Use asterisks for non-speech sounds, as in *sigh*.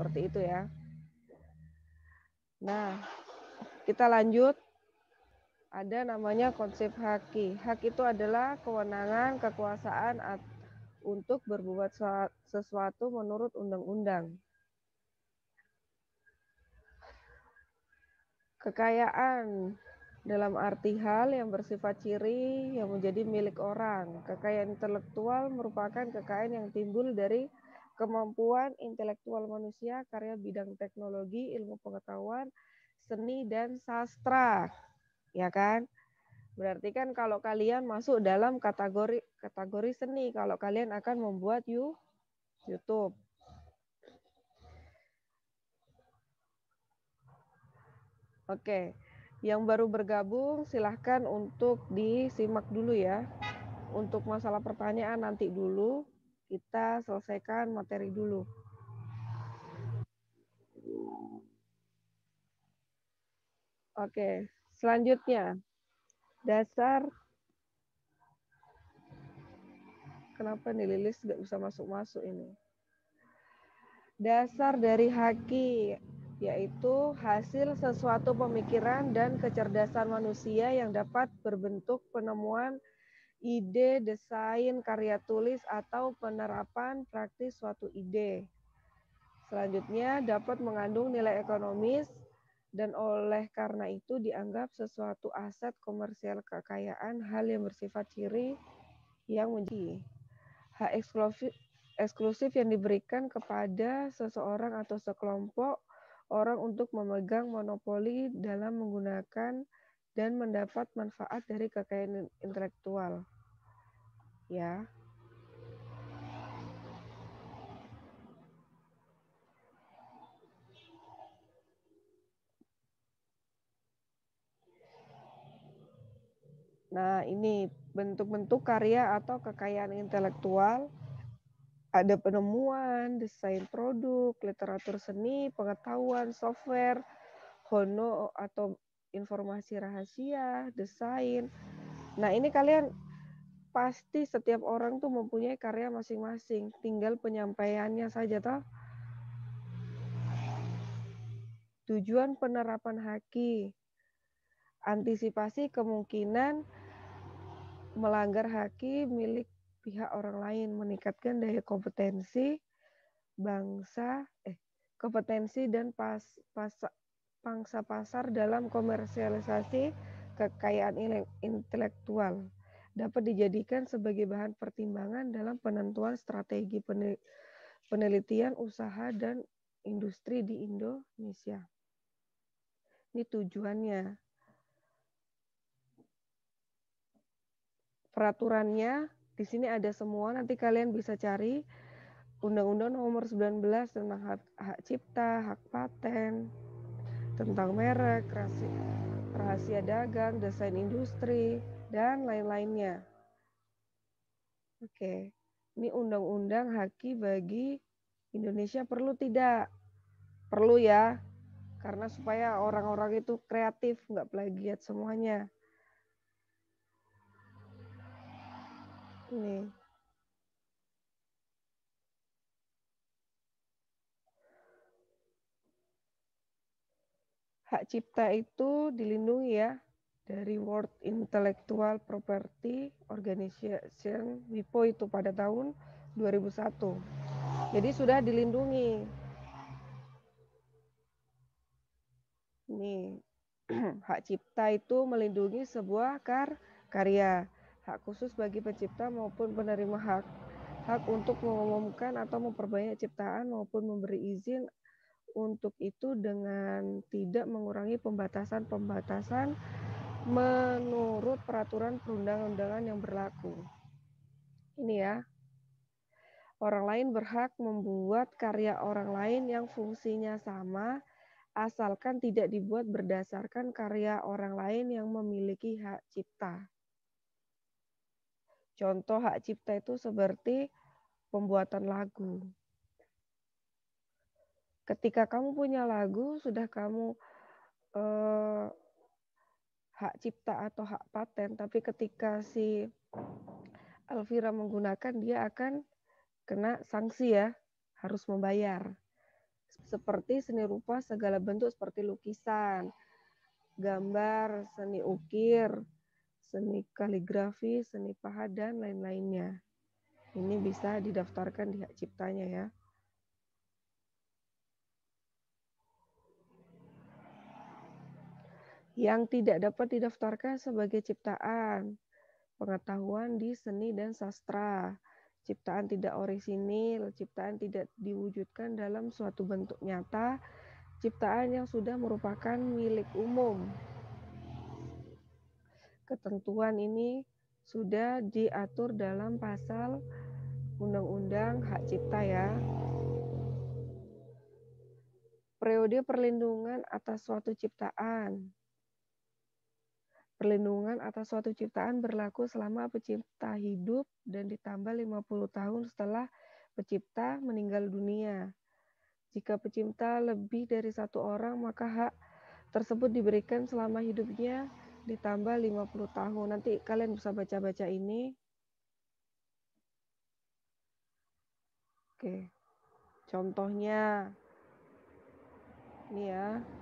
seperti itu ya. Nah, kita lanjut. Ada namanya konsep hak. Hak itu adalah kewenangan, kekuasaan untuk berbuat sesuatu menurut undang-undang. Kekayaan dalam arti hal yang bersifat ciri yang menjadi milik orang. Kekayaan intelektual merupakan kekayaan yang timbul dari kemampuan intelektual manusia, karya bidang teknologi, ilmu pengetahuan, seni dan sastra. Ya kan? Berarti kan kalau kalian masuk dalam kategori kategori seni kalau kalian akan membuat you, YouTube. Oke, yang baru bergabung silahkan untuk disimak dulu ya. Untuk masalah pertanyaan nanti dulu kita selesaikan materi dulu. Oke, selanjutnya dasar kenapa nih Lilis nggak bisa masuk-masuk ini. Dasar dari haki yaitu hasil sesuatu pemikiran dan kecerdasan manusia yang dapat berbentuk penemuan ide, desain, karya tulis, atau penerapan praktis suatu ide. Selanjutnya, dapat mengandung nilai ekonomis dan oleh karena itu dianggap sesuatu aset komersial kekayaan hal yang bersifat ciri yang menjadi hak eksklusif, eksklusif yang diberikan kepada seseorang atau sekelompok orang untuk memegang monopoli dalam menggunakan dan mendapat manfaat dari kekayaan intelektual. Ya. Nah, ini bentuk-bentuk karya atau kekayaan intelektual ada penemuan, desain produk, literatur seni, pengetahuan, software, hono atau informasi rahasia, desain. Nah, ini kalian pasti setiap orang tuh mempunyai karya masing-masing, tinggal penyampaiannya saja toh. Tujuan penerapan haki. Antisipasi kemungkinan melanggar haki milik pihak orang lain, meningkatkan daya kompetensi bangsa eh kompetensi dan pas, pas pangsa pasar dalam komersialisasi kekayaan intelektual dapat dijadikan sebagai bahan pertimbangan dalam penentuan strategi penelitian usaha dan industri di Indonesia. Ini tujuannya. Peraturannya di sini ada semua, nanti kalian bisa cari Undang-Undang Nomor 19 tentang hak, hak cipta, hak paten, tentang merek, rahasia dagang, desain industri, dan lain-lainnya. Oke, ini undang-undang haki bagi Indonesia perlu tidak? Perlu ya, karena supaya orang-orang itu kreatif, nggak plagiat semuanya. Nih. hak cipta itu dilindungi ya dari World Intellectual Property Organization WIPO itu pada tahun 2001. Jadi sudah dilindungi. Nih, *clears throat* hak cipta itu melindungi sebuah kar karya, hak khusus bagi pencipta maupun penerima hak, hak untuk mengumumkan atau memperbanyak ciptaan maupun memberi izin untuk itu dengan tidak mengurangi pembatasan-pembatasan menurut peraturan perundang-undangan yang berlaku. Ini ya. Orang lain berhak membuat karya orang lain yang fungsinya sama asalkan tidak dibuat berdasarkan karya orang lain yang memiliki hak cipta. Contoh hak cipta itu seperti pembuatan lagu, ketika kamu punya lagu sudah kamu eh, hak cipta atau hak paten tapi ketika si Alvira menggunakan dia akan kena sanksi ya harus membayar seperti seni rupa segala bentuk seperti lukisan gambar seni ukir seni kaligrafi seni pahat dan lain-lainnya ini bisa didaftarkan di hak ciptanya ya yang tidak dapat didaftarkan sebagai ciptaan, pengetahuan di seni dan sastra, ciptaan tidak orisinil, ciptaan tidak diwujudkan dalam suatu bentuk nyata, ciptaan yang sudah merupakan milik umum. Ketentuan ini sudah diatur dalam pasal Undang-Undang Hak Cipta ya. Periode perlindungan atas suatu ciptaan Perlindungan atas suatu ciptaan berlaku selama pencipta hidup dan ditambah 50 tahun setelah pencipta meninggal dunia. Jika pencipta lebih dari satu orang, maka hak tersebut diberikan selama hidupnya ditambah 50 tahun. Nanti kalian bisa baca-baca ini. Oke. Contohnya ini ya.